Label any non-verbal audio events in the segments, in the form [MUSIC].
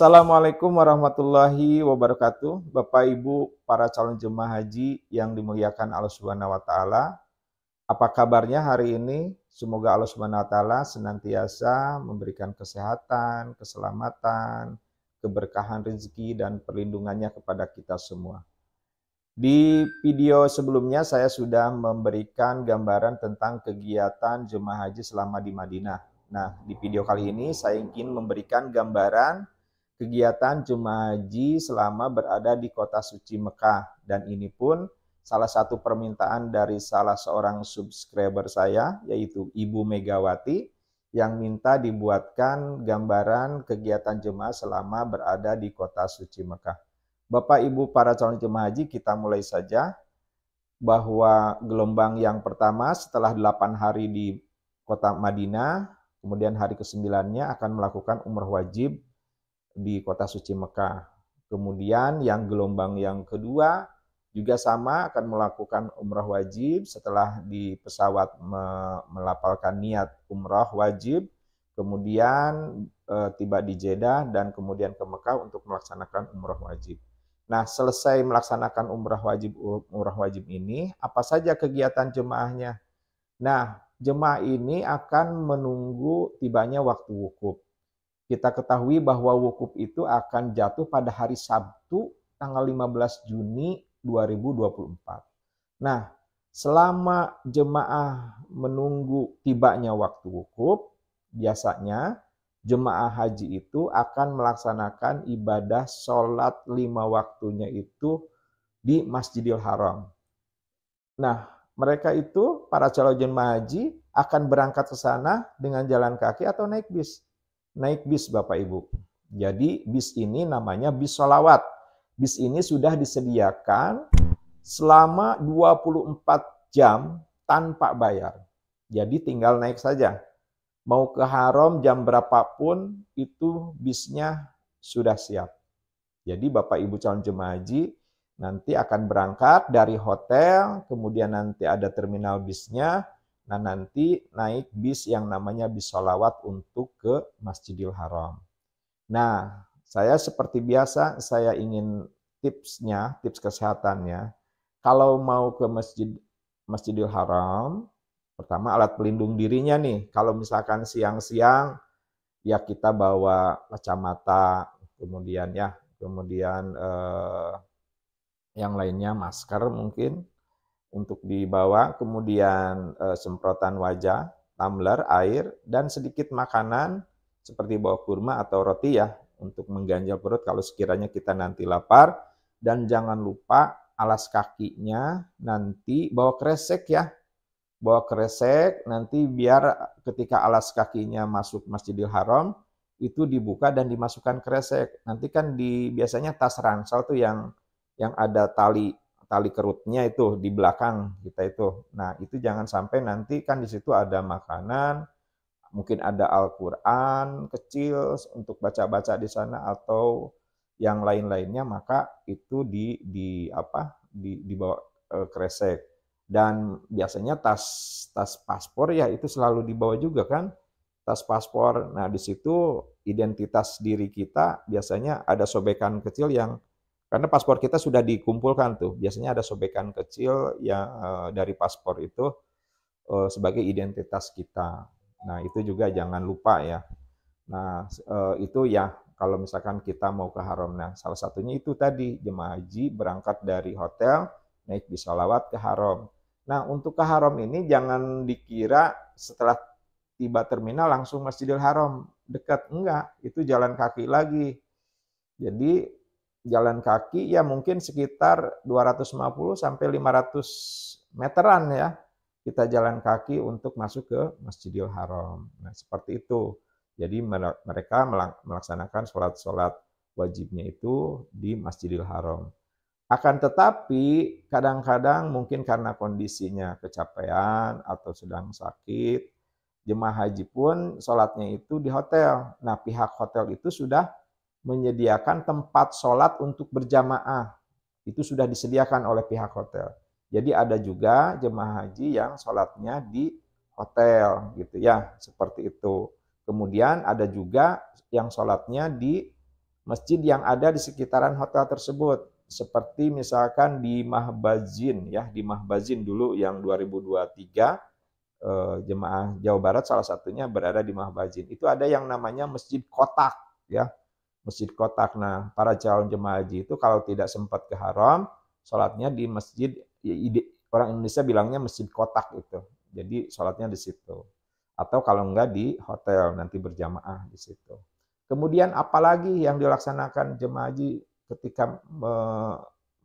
Assalamualaikum warahmatullahi wabarakatuh. Bapak Ibu para calon jemaah haji yang dimuliakan Allah Subhanahu wa taala. Apa kabarnya hari ini? Semoga Allah Subhanahu wa taala senantiasa memberikan kesehatan, keselamatan, keberkahan rezeki dan perlindungannya kepada kita semua. Di video sebelumnya saya sudah memberikan gambaran tentang kegiatan jemaah haji selama di Madinah. Nah, di video kali ini saya ingin memberikan gambaran kegiatan jemaah haji selama berada di kota suci Mekah dan ini pun salah satu permintaan dari salah seorang subscriber saya yaitu Ibu Megawati yang minta dibuatkan gambaran kegiatan jemaah selama berada di kota suci Mekah. Bapak Ibu para calon jemaah haji kita mulai saja bahwa gelombang yang pertama setelah 8 hari di kota Madinah, kemudian hari ke-9-nya akan melakukan umrah wajib di kota suci Mekah. Kemudian yang gelombang yang kedua juga sama akan melakukan umrah wajib setelah di pesawat me melapalkan niat umrah wajib, kemudian e, tiba di Jeddah dan kemudian ke Mekah untuk melaksanakan umrah wajib. Nah, selesai melaksanakan umrah wajib umrah wajib ini, apa saja kegiatan jemaahnya? Nah, jemaah ini akan menunggu tibanya waktu wukuf. Kita ketahui bahwa wukuf itu akan jatuh pada hari Sabtu tanggal 15 Juni 2024. Nah, selama jemaah menunggu tibanya waktu wukuf, biasanya jemaah haji itu akan melaksanakan ibadah sholat lima waktunya itu di Masjidil Haram. Nah, mereka itu para calon jemaah haji akan berangkat ke sana dengan jalan kaki atau naik bis naik bis Bapak Ibu. Jadi bis ini namanya bis solawat. Bis ini sudah disediakan selama 24 jam tanpa bayar. Jadi tinggal naik saja. Mau ke haram jam berapapun itu bisnya sudah siap. Jadi Bapak Ibu calon jemaah haji nanti akan berangkat dari hotel, kemudian nanti ada terminal bisnya, Nah nanti naik bis yang namanya bis solawat untuk ke Masjidil Haram. Nah saya seperti biasa saya ingin tipsnya, tips kesehatannya. Kalau mau ke Masjid Masjidil Haram, pertama alat pelindung dirinya nih. Kalau misalkan siang-siang ya kita bawa kacamata, kemudian ya kemudian eh, yang lainnya masker mungkin untuk dibawa, kemudian e, semprotan wajah, tumbler, air, dan sedikit makanan seperti bawa kurma atau roti ya untuk mengganjal perut kalau sekiranya kita nanti lapar. Dan jangan lupa alas kakinya nanti bawa kresek ya. Bawa kresek nanti biar ketika alas kakinya masuk Masjidil Haram itu dibuka dan dimasukkan kresek. Nanti kan di biasanya tas ransel tuh yang yang ada tali tali kerutnya itu di belakang kita itu. Nah, itu jangan sampai nanti kan di situ ada makanan, mungkin ada Al-Qur'an kecil untuk baca-baca di sana atau yang lain-lainnya maka itu di di apa? di dibawa e, kresek. Dan biasanya tas tas paspor ya itu selalu dibawa juga kan? tas paspor. Nah, di situ identitas diri kita biasanya ada sobekan kecil yang karena paspor kita sudah dikumpulkan tuh. Biasanya ada sobekan kecil ya eh, dari paspor itu eh, sebagai identitas kita. Nah, itu juga jangan lupa ya. Nah, eh, itu ya kalau misalkan kita mau ke haram. Nah, salah satunya itu tadi jemaah haji berangkat dari hotel naik bisolawat ke haram. Nah, untuk ke haram ini jangan dikira setelah tiba terminal langsung Masjidil Haram dekat enggak, itu jalan kaki lagi. Jadi jalan kaki ya mungkin sekitar 250 sampai 500 meteran ya kita jalan kaki untuk masuk ke Masjidil Haram. Nah, seperti itu. Jadi mereka melaksanakan sholat-sholat wajibnya itu di Masjidil Haram. Akan tetapi kadang-kadang mungkin karena kondisinya kecapean atau sedang sakit, jemaah haji pun sholatnya itu di hotel. Nah pihak hotel itu sudah menyediakan tempat sholat untuk berjamaah. Itu sudah disediakan oleh pihak hotel. Jadi ada juga jemaah haji yang sholatnya di hotel gitu ya, seperti itu. Kemudian ada juga yang sholatnya di masjid yang ada di sekitaran hotel tersebut. Seperti misalkan di Mahbazin ya, di Mahbazin dulu yang 2023 eh, jemaah Jawa Barat salah satunya berada di Mahbazin. Itu ada yang namanya masjid kotak ya masjid kotak. Nah, para calon jemaah haji itu kalau tidak sempat ke haram, sholatnya di masjid, ya ide, orang Indonesia bilangnya masjid kotak itu. Jadi sholatnya di situ. Atau kalau enggak di hotel, nanti berjamaah di situ. Kemudian apalagi yang dilaksanakan jemaah haji ketika me,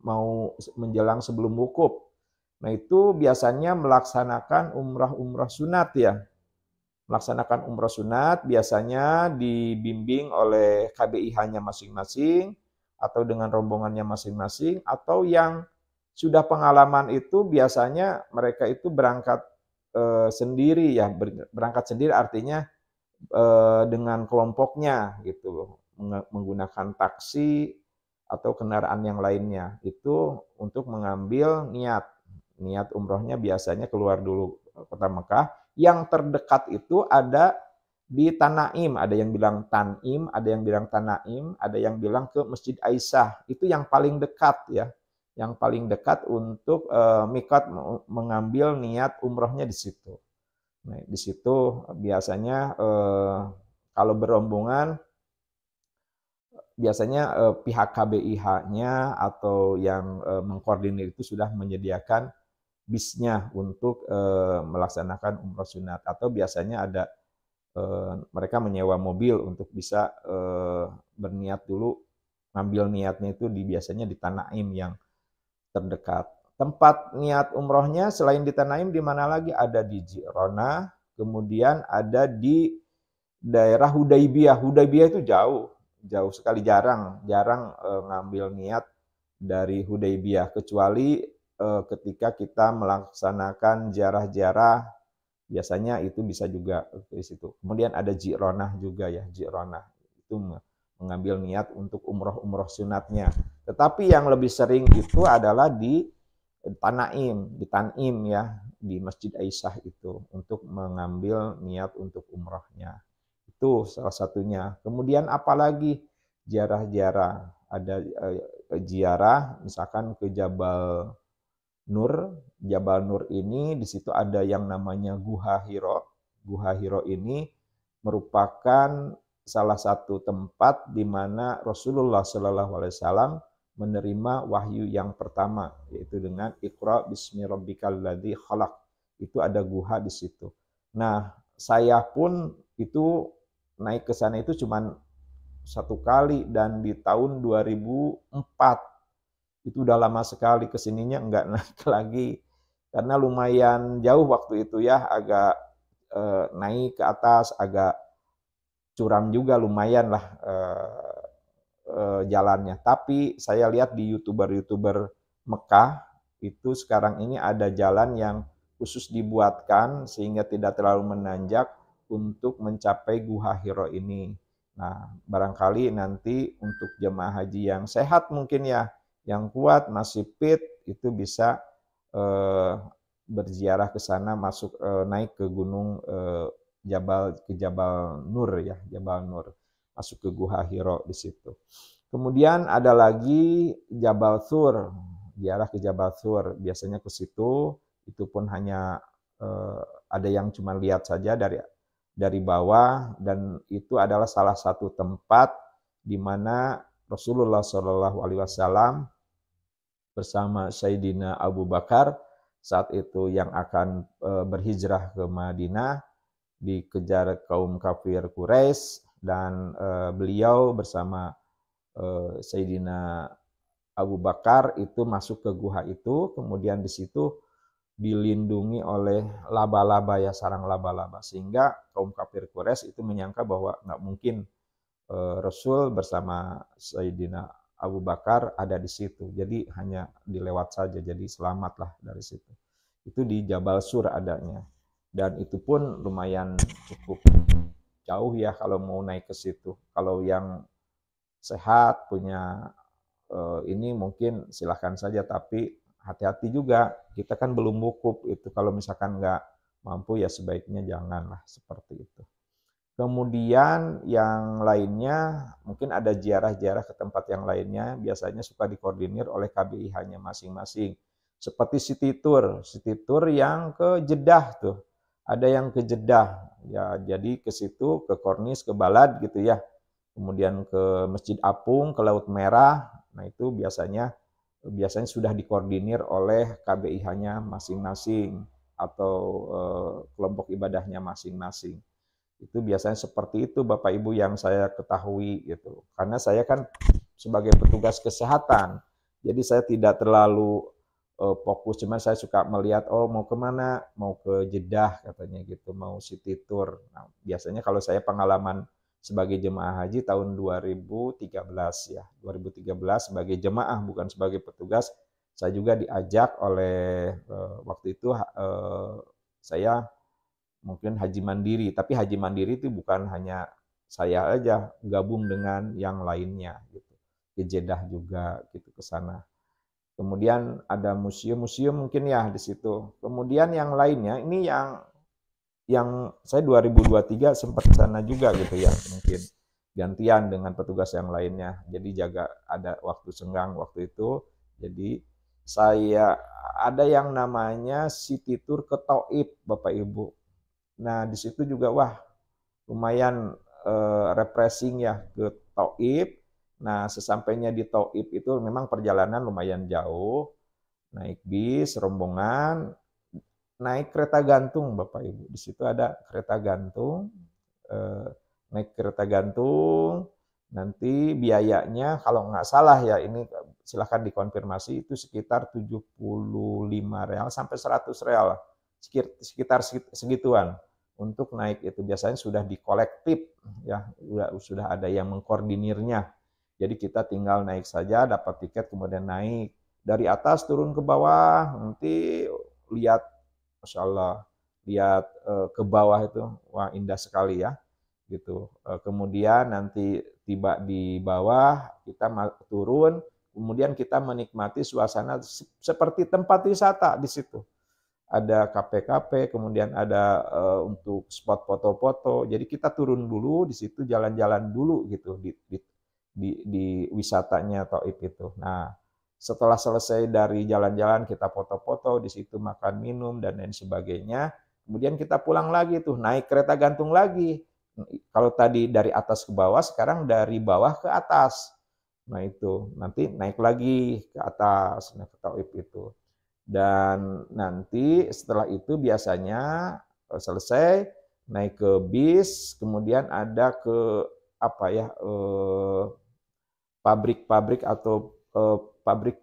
mau menjelang sebelum wukuf. Nah itu biasanya melaksanakan umrah-umrah sunat ya melaksanakan umroh sunat biasanya dibimbing oleh KBIH-nya masing-masing atau dengan rombongannya masing-masing atau yang sudah pengalaman itu biasanya mereka itu berangkat e, sendiri ya berangkat sendiri artinya e, dengan kelompoknya gitu menggunakan taksi atau kendaraan yang lainnya itu untuk mengambil niat niat umrohnya biasanya keluar dulu eh, kota Mekah yang terdekat itu ada di Tanaim, ada yang bilang Tanim, ada yang bilang Tanaim, ada yang bilang ke Masjid Aisyah. Itu yang paling dekat ya, yang paling dekat untuk e, eh, mikat mengambil niat umrohnya di situ. Nah, di situ biasanya e, kalau berombongan biasanya eh, pihak KBIH-nya atau yang mengkoordinir itu sudah menyediakan bisnya untuk eh, melaksanakan umroh sunat atau biasanya ada eh, mereka menyewa mobil untuk bisa eh, berniat dulu ngambil niatnya itu di biasanya di Tanaim yang terdekat. Tempat niat umrohnya selain di tanah Tanaim di mana lagi? Ada di Jirona, kemudian ada di daerah hudaybiyah hudaybiyah itu jauh, jauh sekali jarang, jarang ngambil niat dari hudaybiyah kecuali eh, ketika kita melaksanakan jarah-jarah biasanya itu bisa juga di situ. Kemudian ada jironah juga ya, jironah itu mengambil niat untuk umroh-umroh sunatnya. Tetapi yang lebih sering itu adalah di Tanaim, di Tanim ya, di Masjid Aisyah itu untuk mengambil niat untuk umrohnya. Itu salah satunya. Kemudian apalagi jarah-jarah, ada eh, eh ziarah misalkan ke Jabal Nur, Jabal Nur ini di situ ada yang namanya Guha Hiro. Guha Hiro ini merupakan salah satu tempat di mana Rasulullah Shallallahu Alaihi Wasallam menerima wahyu yang pertama yaitu dengan Iqra bismi rabbikal ladzi khalaq. Itu ada guha di situ. Nah, saya pun itu naik ke sana itu cuma satu kali dan di tahun 2004 itu udah lama sekali kesininya nggak naik [LAUGHS] lagi karena lumayan jauh waktu itu ya agak eh, naik ke atas agak curam juga lumayan lah eh, eh, jalannya tapi saya lihat di youtuber-youtuber Mekah itu sekarang ini ada jalan yang khusus dibuatkan sehingga tidak terlalu menanjak untuk mencapai Guha Hiro ini. Nah, barangkali nanti untuk jemaah haji yang sehat mungkin ya, yang kuat, masih fit, itu bisa eh, berziarah ke sana, masuk eh, naik ke gunung eh, Jabal ke Jabal Nur ya, Jabal Nur, masuk ke Guha Hiro di situ. Kemudian ada lagi Jabal Sur, ziarah ke Jabal Sur, biasanya ke situ, itu pun hanya eh, ada yang cuma lihat saja dari dari bawah dan itu adalah salah satu tempat di mana Rasulullah Shallallahu Alaihi Wasallam bersama Sayyidina Abu Bakar saat itu yang akan e, berhijrah ke Madinah dikejar kaum kafir Quraisy dan e, beliau bersama e, Sayyidina Abu Bakar itu masuk ke guha itu kemudian di situ dilindungi oleh laba-laba ya sarang laba-laba sehingga kaum kafir Quraisy itu menyangka bahwa nggak mungkin Rasul bersama Sayyidina Abu Bakar ada di situ. Jadi hanya dilewat saja. Jadi selamatlah dari situ. Itu di Jabal Sur adanya. Dan itu pun lumayan cukup jauh ya kalau mau naik ke situ. Kalau yang sehat punya eh, ini mungkin silahkan saja. Tapi hati-hati juga. Kita kan belum cukup itu. Kalau misalkan nggak mampu ya sebaiknya janganlah seperti itu. Kemudian yang lainnya mungkin ada ziarah-ziarah ke tempat yang lainnya biasanya suka dikoordinir oleh KBIH-nya masing-masing. Seperti city tour, city tour yang ke Jeddah tuh. Ada yang ke Jeddah. Ya, jadi ke situ ke Kornis, ke Balad gitu ya. Kemudian ke Masjid Apung, ke Laut Merah. Nah, itu biasanya biasanya sudah dikoordinir oleh KBIH-nya masing-masing atau eh, kelompok ibadahnya masing-masing. Itu biasanya seperti itu Bapak Ibu yang saya ketahui gitu. Karena saya kan sebagai petugas kesehatan, jadi saya tidak terlalu uh, fokus, cuman saya suka melihat oh mau kemana, mau ke Jeddah katanya gitu, mau city tour. Nah, biasanya kalau saya pengalaman sebagai jemaah haji tahun 2013 ya. 2013 sebagai jemaah bukan sebagai petugas. Saya juga diajak oleh uh, waktu itu uh, saya mungkin haji mandiri. Tapi haji mandiri itu bukan hanya saya aja, gabung dengan yang lainnya gitu. Ke Jeddah juga gitu ke sana. Kemudian ada museum-museum mungkin ya di situ. Kemudian yang lainnya ini yang yang saya 2023 sempat sana juga gitu ya mungkin gantian dengan petugas yang lainnya. Jadi jaga ada waktu senggang waktu itu. Jadi saya ada yang namanya city tour ke Taif Bapak Ibu. Nah, di situ juga wah lumayan eh, refreshing ya ke Taib. Nah, sesampainya di Taib itu memang perjalanan lumayan jauh. Naik bis, rombongan, naik kereta gantung Bapak Ibu. Di situ ada kereta gantung. Eh, naik kereta gantung nanti biayanya kalau nggak salah ya ini silahkan dikonfirmasi itu sekitar 75 real sampai 100 real sekitar segituan untuk naik itu biasanya sudah di kolektif ya sudah sudah ada yang mengkoordinirnya jadi kita tinggal naik saja dapat tiket kemudian naik dari atas turun ke bawah nanti lihat masya Allah lihat eh, ke bawah itu wah indah sekali ya gitu eh, kemudian nanti tiba di bawah kita turun kemudian kita menikmati suasana seperti tempat wisata di situ ada KPKP, kemudian ada uh, untuk spot foto-foto. Jadi kita turun dulu di situ jalan-jalan dulu gitu di, di di di wisatanya atau itu. Nah, setelah selesai dari jalan-jalan kita foto-foto di situ makan minum dan lain sebagainya. Kemudian kita pulang lagi tuh naik kereta gantung lagi. Kalau tadi dari atas ke bawah, sekarang dari bawah ke atas. Nah itu nanti naik lagi ke atas, naik ke Taif itu. Dan nanti setelah itu biasanya eh, selesai naik ke bis, kemudian ada ke apa ya eh, pabrik-pabrik eh, atau eh, pabrik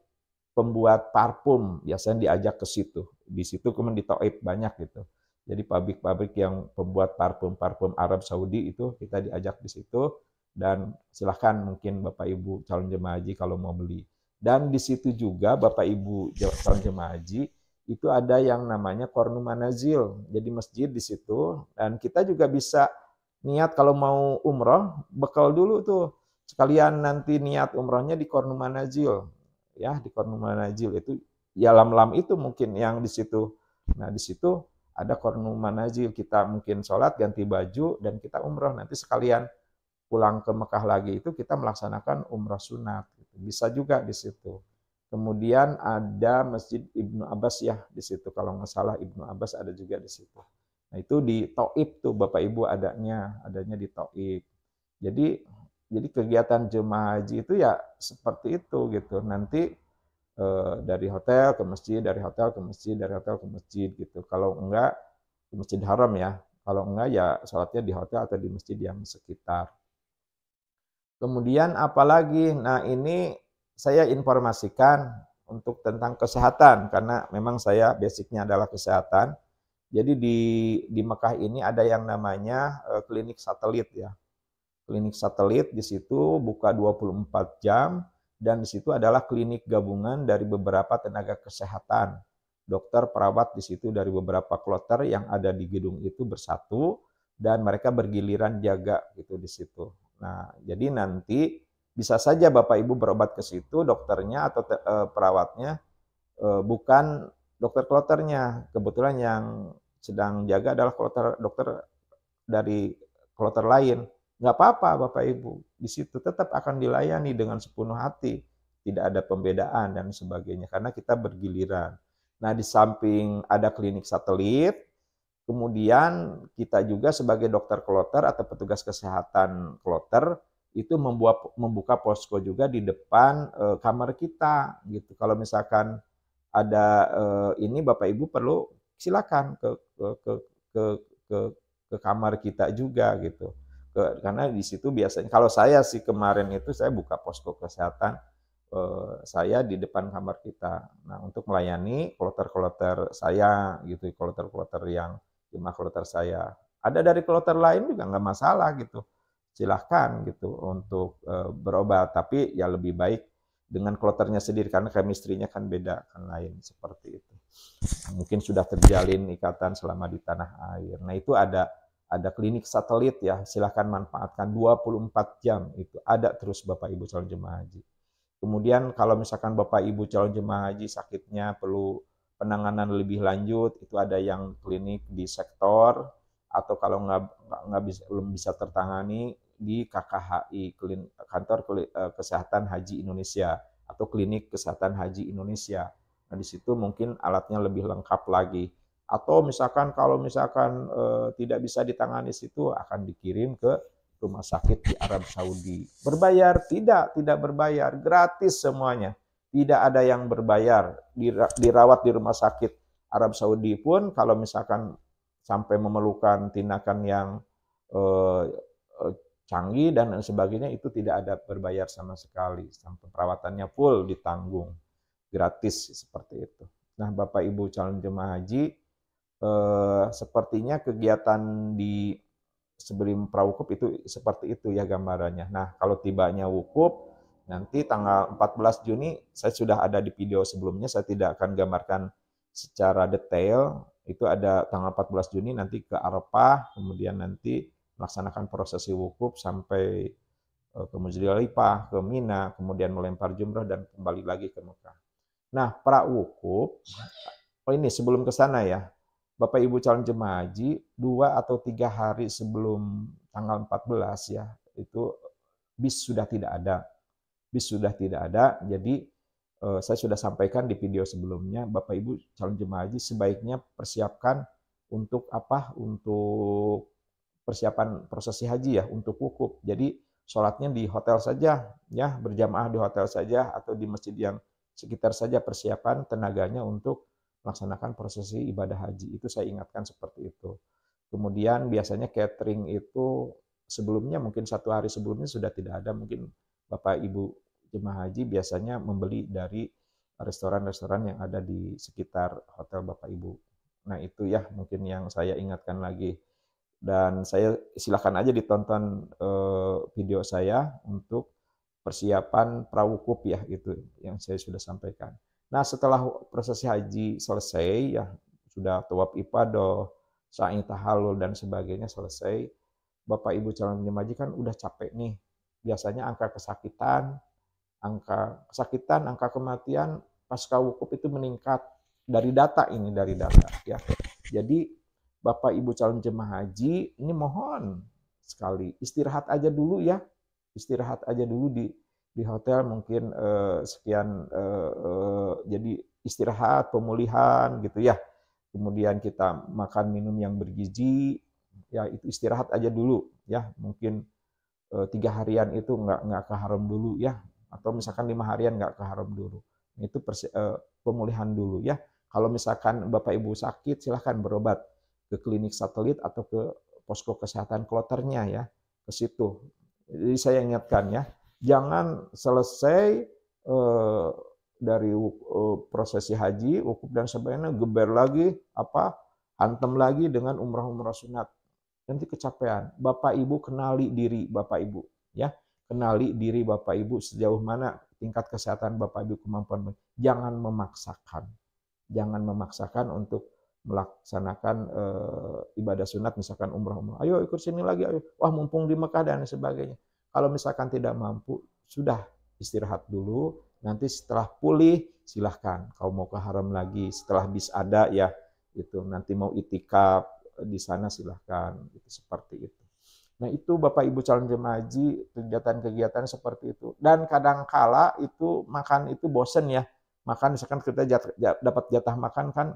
pembuat parfum biasanya diajak ke situ. Di situ kemudian ditoip banyak gitu. Jadi pabrik-pabrik yang pembuat parfum-parfum Arab Saudi itu kita diajak di situ dan silahkan mungkin Bapak Ibu calon jemaah haji kalau mau beli. Dan di situ juga Bapak Ibu calon jemaah haji itu ada yang namanya Kornu Manazil. Jadi masjid di situ dan kita juga bisa niat kalau mau umroh bekal dulu tuh sekalian nanti niat umrohnya di Kornu Manazil ya di Kornu Manazil itu ya lam-lam itu mungkin yang di situ. Nah di situ ada Kornu Manazil kita mungkin sholat ganti baju dan kita umroh nanti sekalian pulang ke Mekah lagi itu kita melaksanakan umrah sunat. Gitu. Bisa juga di situ. Kemudian ada Masjid Ibnu Abbas ya di situ. Kalau nggak salah Ibnu Abbas ada juga di situ. Nah itu di Taib tuh Bapak Ibu adanya, adanya di Taib. Jadi jadi kegiatan jemaah haji itu ya seperti itu gitu. Nanti e, dari hotel ke masjid, dari hotel ke masjid, dari hotel ke masjid gitu. Kalau enggak ke masjid haram ya. Kalau enggak ya sholatnya di hotel atau di masjid yang sekitar. Kemudian apalagi, nah ini saya informasikan untuk tentang kesehatan karena memang saya basicnya adalah kesehatan. Jadi di di Mekah ini ada yang namanya eh, klinik satelit ya. Klinik satelit di situ buka 24 jam dan di situ adalah klinik gabungan dari beberapa tenaga kesehatan. Dokter, perawat di situ dari beberapa kloter yang ada di gedung itu bersatu dan mereka bergiliran jaga gitu di situ. Nah, jadi nanti bisa saja Bapak Ibu berobat ke situ, dokternya atau te, e, perawatnya e, bukan dokter kloternya. Kebetulan yang sedang jaga adalah kloter dokter dari kloter lain. Nggak apa-apa Bapak Ibu, di situ tetap akan dilayani dengan sepenuh hati. Tidak ada pembedaan dan sebagainya, karena kita bergiliran. Nah, di samping ada klinik satelit, Kemudian kita juga sebagai dokter kloter atau petugas kesehatan kloter itu membuat membuka posko juga di depan e, kamar kita gitu. Kalau misalkan ada e, ini Bapak Ibu perlu silakan ke ke ke ke ke, ke kamar kita juga gitu. Ke, karena di situ biasanya kalau saya sih kemarin itu saya buka posko kesehatan e, saya di depan kamar kita. Nah, untuk melayani kloter-kloter saya gitu, kloter-kloter yang lima kloter saya. Ada dari kloter lain juga nggak masalah gitu. Silahkan gitu untuk e, berobat, tapi ya lebih baik dengan kloternya sendiri karena kemistrinya kan beda kan lain seperti itu. Mungkin sudah terjalin ikatan selama di tanah air. Nah, itu ada ada klinik satelit ya, silahkan manfaatkan 24 jam itu ada terus Bapak Ibu calon jemaah haji. Kemudian kalau misalkan Bapak Ibu calon jemaah haji sakitnya perlu penanganan lebih lanjut itu ada yang klinik di sektor atau kalau nggak nggak bisa belum bisa tertangani di KKHI klin, kantor eh, kesehatan Haji Indonesia atau klinik kesehatan Haji Indonesia. Nah di situ mungkin alatnya lebih lengkap lagi. Atau misalkan kalau misalkan e, tidak bisa ditangani situ akan dikirim ke rumah sakit di Arab Saudi. Berbayar? Tidak, tidak berbayar. Gratis semuanya tidak ada yang berbayar. Dirawat di rumah sakit Arab Saudi pun kalau misalkan sampai memerlukan tindakan yang eh, eh canggih dan sebagainya itu tidak ada berbayar sama sekali. Sampai perawatannya full ditanggung gratis seperti itu. Nah, Bapak Ibu calon jemaah haji eh, sepertinya kegiatan di sebelum prawukuf itu seperti itu ya gambarannya. Nah, kalau tibanya wukuf Nanti tanggal 14 Juni saya sudah ada di video sebelumnya, saya tidak akan gambarkan secara detail. Itu ada tanggal 14 Juni nanti ke Arafah, kemudian nanti melaksanakan prosesi wukuf sampai eh, ke Muzdalifah, ke Mina, kemudian melempar jumrah dan kembali lagi ke Mekah. Nah, pra wukuf, oh ini sebelum ke sana ya, Bapak Ibu calon jemaah haji dua atau tiga hari sebelum tanggal 14 ya, itu bis sudah tidak ada bis sudah tidak ada. Jadi eh, saya sudah sampaikan di video sebelumnya, Bapak Ibu calon jemaah haji sebaiknya persiapkan untuk apa? Untuk persiapan prosesi haji ya, untuk wukuf. Jadi sholatnya di hotel saja, ya berjamaah di hotel saja atau di masjid yang sekitar saja persiapan tenaganya untuk melaksanakan prosesi ibadah haji. Itu saya ingatkan seperti itu. Kemudian biasanya catering itu sebelumnya mungkin satu hari sebelumnya sudah tidak ada mungkin Bapak Ibu jemaah haji biasanya membeli dari restoran-restoran yang ada di sekitar hotel Bapak Ibu. Nah, itu ya mungkin yang saya ingatkan lagi. Dan saya silakan aja ditonton eh, video saya untuk persiapan prawukup ya itu yang saya sudah sampaikan. Nah, setelah prosesi haji selesai ya sudah tawaf ifadah, sa'i tahalul dan sebagainya selesai, Bapak Ibu calon jemaah haji kan udah capek nih. Biasanya angka kesakitan, angka kesakitan, angka kematian pasca wukuf itu meningkat dari data ini dari data ya. Jadi Bapak Ibu calon jemaah haji ini mohon sekali istirahat aja dulu ya. Istirahat aja dulu di di hotel mungkin eh, sekian eh, eh, jadi istirahat, pemulihan gitu ya. Kemudian kita makan minum yang bergizi ya itu istirahat aja dulu ya. Mungkin eh, tiga harian itu nggak nggak keharam dulu ya atau misalkan lima harian nggak ke haram dulu. Itu persi, uh, pemulihan dulu ya. Kalau misalkan Bapak Ibu sakit silahkan berobat ke klinik satelit atau ke posko kesehatan kloternya ya ke situ. Jadi saya ingatkan ya, jangan selesai uh, dari uh, eh, prosesi haji, wukuf dan sebagainya geber lagi apa antem lagi dengan umrah-umrah sunat. Nanti kecapean. Bapak Ibu kenali diri Bapak Ibu ya. Kenali diri Bapak Ibu sejauh mana tingkat kesehatan Bapak Ibu kemampuan. Jangan memaksakan. Jangan memaksakan untuk melaksanakan e, ibadah sunat misalkan umrah umrah ayo ikut sini lagi ayo wah mumpung di Mekah dan sebagainya kalau misalkan tidak mampu sudah istirahat dulu nanti setelah pulih silahkan kau mau ke haram lagi setelah bis ada ya itu nanti mau itikaf eh, di sana silahkan itu seperti itu Nah itu Bapak Ibu calon jemaah haji kegiatan-kegiatan seperti itu. Dan kadangkala itu makan itu bosen ya. Makan misalkan kita jat, jat, dapat jatah makan kan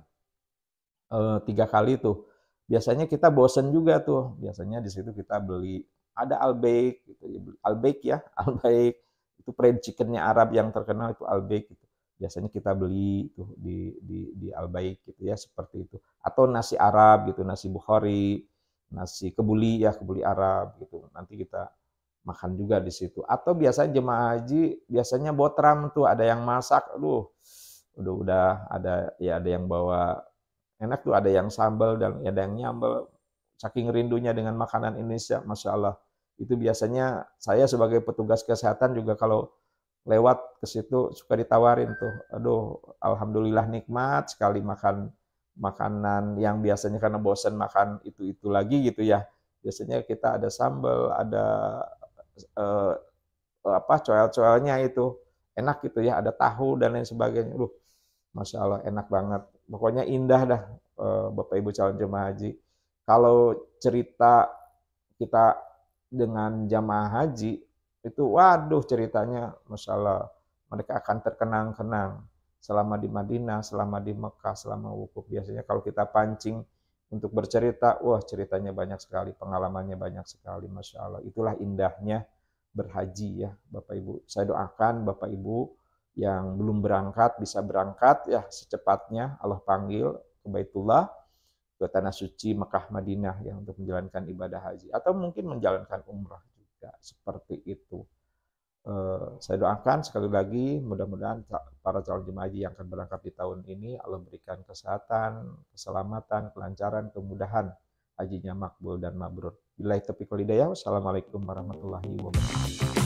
e, tiga kali tuh. Biasanya kita bosen juga tuh. Biasanya di situ kita beli ada albaik gitu albaik ya albaik ya, [LAUGHS] itu fried chickennya Arab yang terkenal itu albaik gitu. biasanya kita beli tuh di di di albaik gitu ya seperti itu atau nasi Arab gitu nasi Bukhari nasi kebuli ya kebuli Arab gitu nanti kita makan juga di situ atau biasanya jemaah haji biasanya botram tuh ada yang masak aduh udah udah ada ya ada yang bawa enak tuh ada yang sambal dan ada yang nyambal saking rindunya dengan makanan Indonesia masya Allah itu biasanya saya sebagai petugas kesehatan juga kalau lewat ke situ suka ditawarin tuh aduh alhamdulillah nikmat sekali makan makanan yang biasanya karena bosan makan itu-itu lagi gitu ya. Biasanya kita ada sambal, ada eh, apa coel-coelnya itu enak gitu ya, ada tahu dan lain sebagainya. loh masya Allah enak banget. Pokoknya indah dah eh, Bapak Ibu calon jemaah haji. Kalau cerita kita dengan jamaah haji itu waduh ceritanya masya Allah mereka akan terkenang-kenang selama di Madinah, selama di Mekah, selama wukuf. Biasanya kalau kita pancing untuk bercerita, wah ceritanya banyak sekali, pengalamannya banyak sekali, Masya Allah. Itulah indahnya berhaji ya Bapak Ibu. Saya doakan Bapak Ibu yang belum berangkat bisa berangkat ya secepatnya Allah panggil ke Baitullah ke tanah suci Mekah Madinah ya untuk menjalankan ibadah haji atau mungkin menjalankan umrah juga seperti itu. Eh, saya doakan sekali lagi mudah-mudahan para calon jemaah haji yang akan berangkat di tahun ini Allah berikan kesehatan, keselamatan, kelancaran, kemudahan hajinya makbul dan mabrur. Bila itu walhidayah. Wassalamualaikum warahmatullahi wabarakatuh.